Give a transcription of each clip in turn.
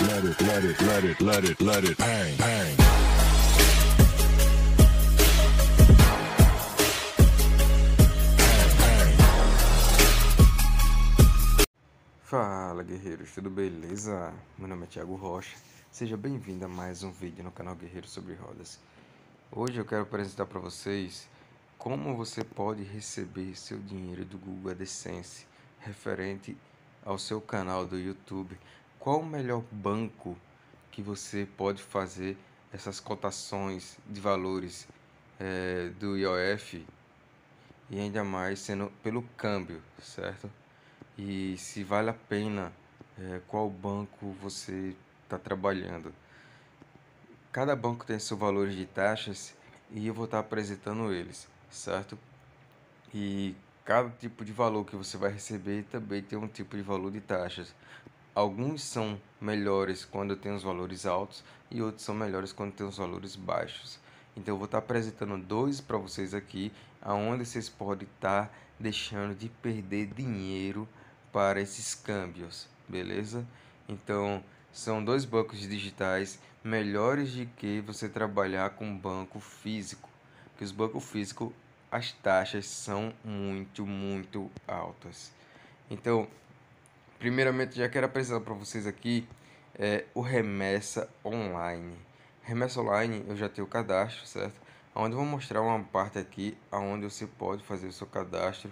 it, let it, let it, let it, let it, let it bang, bang. Fala guerreiros, tudo beleza? Meu nome é Thiago Rocha, seja bem-vindo a mais um vídeo no canal Guerreiro sobre Rodas. Hoje eu quero apresentar para vocês como você pode receber seu dinheiro do Google AdSense referente ao seu canal do YouTube qual o melhor banco que você pode fazer essas cotações de valores é, do IOF e ainda mais sendo pelo câmbio, certo? E se vale a pena é, qual banco você está trabalhando. Cada banco tem seus valores de taxas e eu vou estar tá apresentando eles, certo? E cada tipo de valor que você vai receber também tem um tipo de valor de taxas alguns são melhores quando tem os valores altos e outros são melhores quando tem os valores baixos. Então eu vou estar tá apresentando dois para vocês aqui, aonde vocês podem estar tá deixando de perder dinheiro para esses câmbios, beleza? Então são dois bancos digitais melhores de que você trabalhar com banco físico, porque os bancos físicos as taxas são muito muito altas. Então Primeiramente, já quero apresentar para vocês aqui é, o Remessa Online. Remessa Online, eu já tenho o cadastro, certo? Onde eu vou mostrar uma parte aqui onde você pode fazer o seu cadastro.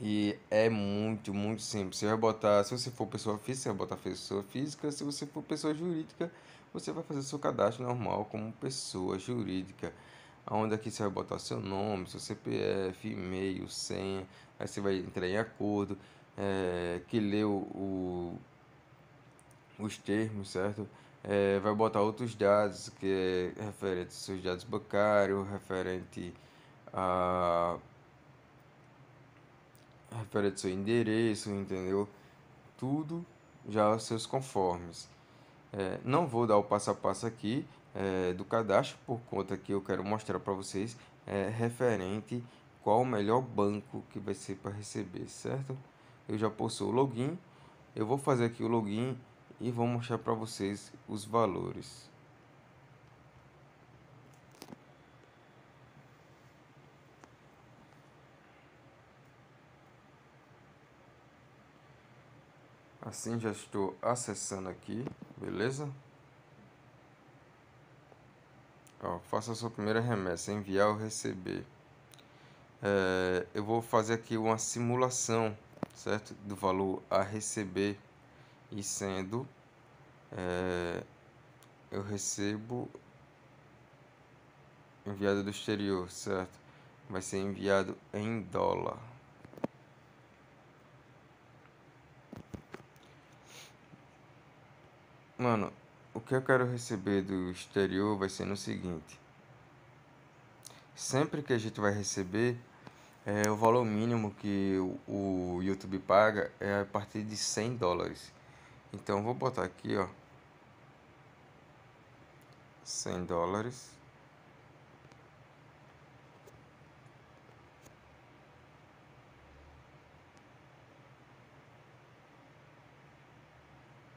E é muito, muito simples. Você vai botar, se você for pessoa física, você vai botar pessoa física. Se você for pessoa jurídica, você vai fazer o seu cadastro normal como pessoa jurídica onde aqui você vai botar seu nome, seu CPF, e-mail, senha, aí você vai entrar em acordo é, que leu o, os termos, certo? É, vai botar outros dados que é referente aos seus dados bancários, referente a referente ao seu endereço, entendeu? Tudo já aos seus conformes. É, não vou dar o passo a passo aqui é, do cadastro por conta que eu quero mostrar para vocês é, referente qual o melhor banco que vai ser para receber, certo? eu já possuo o login. Eu vou fazer aqui o login e vou mostrar para vocês os valores. Assim já estou acessando aqui, beleza? Ó, faça a sua primeira remessa, enviar ou receber. É, eu vou fazer aqui uma simulação certo? Do valor a receber e sendo é, eu recebo enviado do exterior, certo? Vai ser enviado em dólar. Mano, o que eu quero receber do exterior vai ser no seguinte. Sempre que a gente vai receber, é, o valor mínimo que o, YouTube paga é a partir de 100 dólares. Então vou botar aqui, ó. 100 dólares.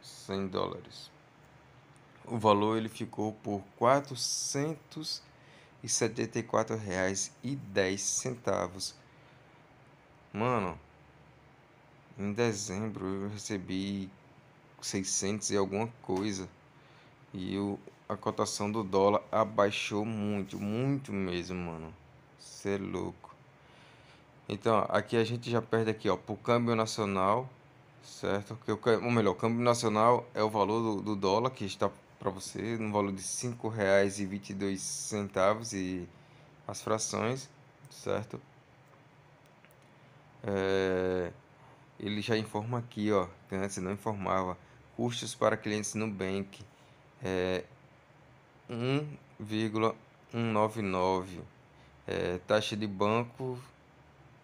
cem dólares. O valor ele ficou por quatrocentos e setenta e quatro reais e dez centavos Mano, em dezembro eu recebi 600 e alguma coisa. E o, a cotação do dólar abaixou muito, muito mesmo, mano. Você é louco. Então, aqui a gente já perde aqui, ó, pro câmbio nacional, certo? Que o, ou melhor, o câmbio nacional é o valor do, do dólar que está para você no valor de R$ 5,22 e as frações, certo? É, ele já informa aqui, ó, que antes não informava. Custos para clientes Nubank é 1,199. É, taxa de banco,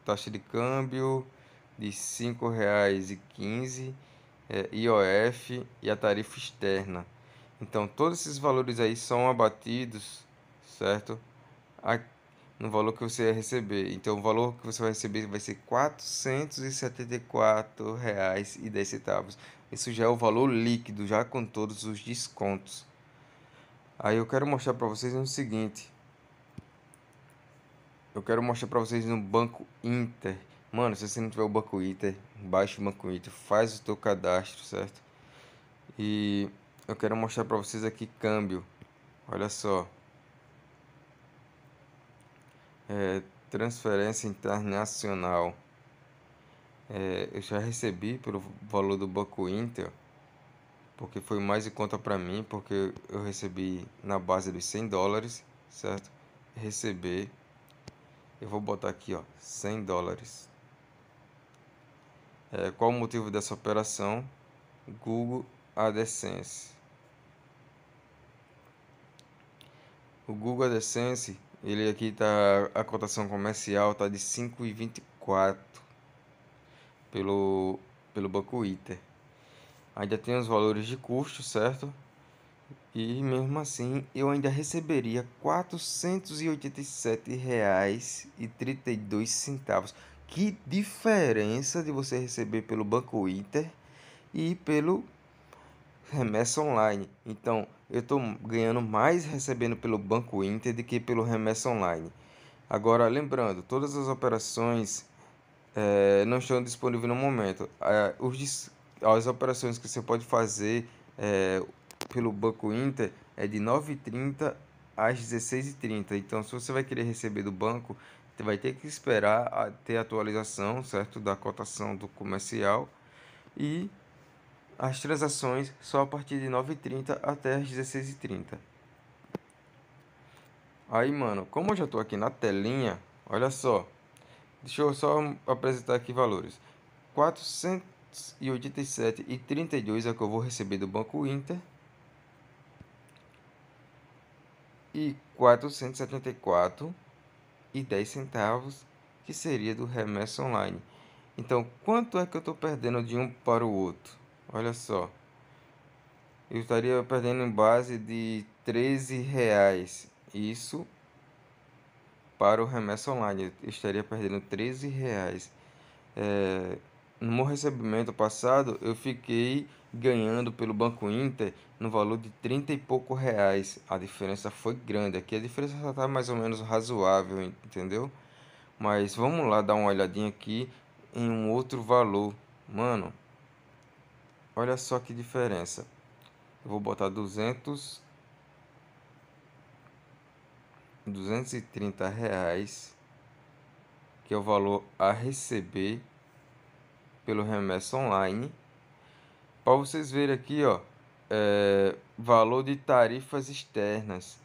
taxa de câmbio de R$ 5,15, é, IOF e a tarifa externa. Então, todos esses valores aí são abatidos, certo? Aqui no valor que você vai receber. Então, o valor que você vai receber vai ser R$ 474,10. Isso já é o valor líquido, já com todos os descontos. Aí eu quero mostrar para vocês o seguinte. Eu quero mostrar para vocês no Banco Inter. Mano, se você não tiver o Banco Inter, baixa o Banco Inter, faz o teu cadastro, certo? E eu quero mostrar para vocês aqui câmbio. Olha só é, transferência internacional. É, eu já recebi pelo valor do Banco Inter, porque foi mais em conta para mim, porque eu recebi na base dos 100 dólares, certo? Receber, eu vou botar aqui, ó, 100 dólares. É, qual o motivo dessa operação? Google AdSense. O Google AdSense ele aqui tá a cotação comercial tá de 5,24 pelo pelo Banco Inter. Ainda tem os valores de custo, certo? E mesmo assim, eu ainda receberia R$ 487,32. Que diferença de você receber pelo Banco Inter e pelo remessa online. Então, eu estou ganhando mais recebendo pelo Banco Inter do que pelo remessa online. Agora, lembrando, todas as operações é, não estão disponíveis no momento. É, os, as operações que você pode fazer é, pelo Banco Inter é de 9h30 às 16h30. Então, se você vai querer receber do banco, você vai ter que esperar a, ter atualização, certo? Da cotação do comercial. E as transações só a partir de 9h30 até as 16h30. Aí, mano, como eu já tô aqui na telinha, olha só. Deixa eu só apresentar aqui valores. 487,32 é o que eu vou receber do Banco Inter. E 474 e centavos que seria do remessa online. Então, quanto é que eu estou perdendo de um para o outro? Olha só. Eu estaria perdendo em base de 13 reais. Isso para o remessa online. Eu estaria perdendo 13 reais. É, no meu recebimento passado, eu fiquei ganhando pelo Banco Inter no valor de 30 e pouco reais. A diferença foi grande. Aqui a diferença está mais ou menos razoável, entendeu? Mas vamos lá dar uma olhadinha aqui em um outro valor. Mano, Olha só que diferença. Eu vou botar 200 230 reais que é o valor a receber pelo remessa online para vocês verem aqui ó é, valor de tarifas externas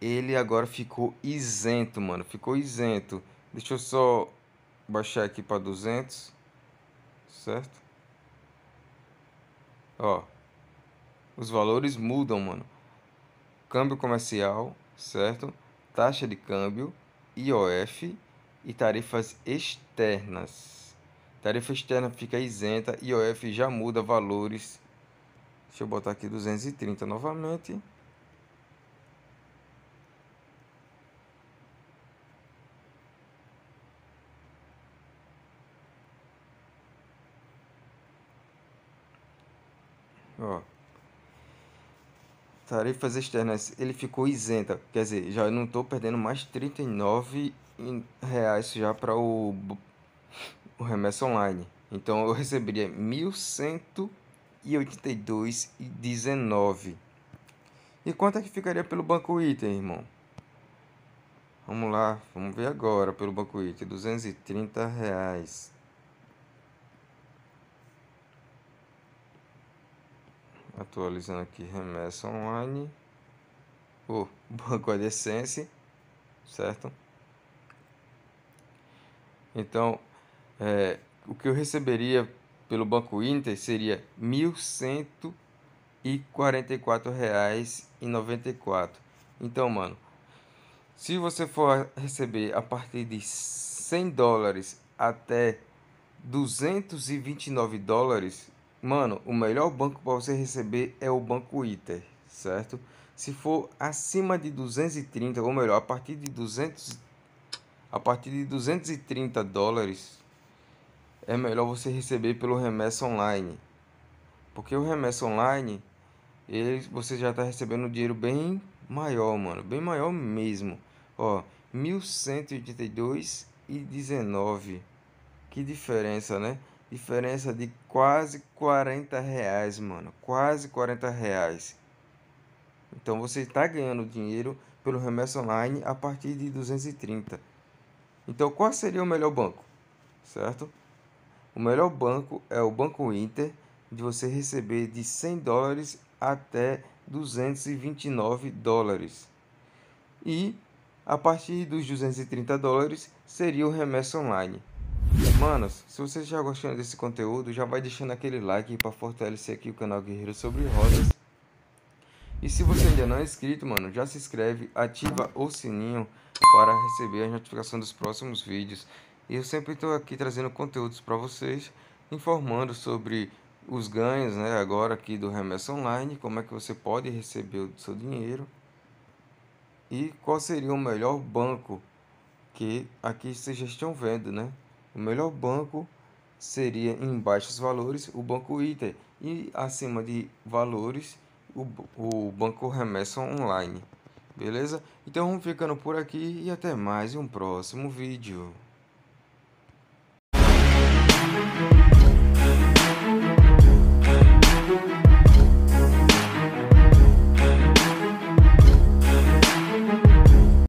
ele agora ficou isento mano ficou isento deixa eu só baixar aqui para 200 certo Ó. Os valores mudam, mano. Câmbio comercial, certo? Taxa de câmbio, IOF e tarifas externas. Tarifa externa fica isenta, IOF já muda valores. Deixa eu botar aqui 230 novamente. Ó. Tarifas externas, ele ficou isenta. Quer dizer, já não estou perdendo mais R$ reais já para o, o remessa online. Então eu receberia R$ 1.182,19. E quanto é que ficaria pelo banco item, irmão? Vamos lá, vamos ver agora pelo banco item, 230 reais. Atualizando aqui, remessa online. O banco AdSense, certo? Então, é, o que eu receberia pelo Banco Inter seria R$ 1.144,94. Então, mano, se você for receber a partir de 100 dólares até 229 dólares, Mano, o melhor banco para você receber é o Banco Iter, certo? Se for acima de 230, ou melhor, a partir de 200 a partir de 230 dólares é melhor você receber pelo remessa online. Porque o remessa online, ele, você já está recebendo dinheiro bem maior, mano, bem maior mesmo. Ó, 1182 e 19. Que diferença, né? Diferença de quase 40 reais, mano. Quase 40 reais. Então você está ganhando dinheiro pelo remessa online a partir de 230. Então qual seria o melhor banco? Certo? O melhor banco é o Banco Inter, de você receber de 100 dólares até 229 dólares. E a partir dos 230 dólares seria o remessa online. Manos, se você já gostou desse conteúdo, já vai deixando aquele like para fortalecer aqui o canal Guerreiro Sobre Rodas. E se você ainda não é inscrito, mano, já se inscreve, ativa o sininho para receber a notificação dos próximos vídeos. E eu sempre estou aqui trazendo conteúdos para vocês, informando sobre os ganhos, né, agora aqui do remessa online, como é que você pode receber o seu dinheiro e qual seria o melhor banco que aqui vocês estão vendo, né? O melhor banco seria em baixos valores o banco Inter e acima de valores o, o banco remessa online. Beleza? Então vamos ficando por aqui e até mais em um próximo vídeo.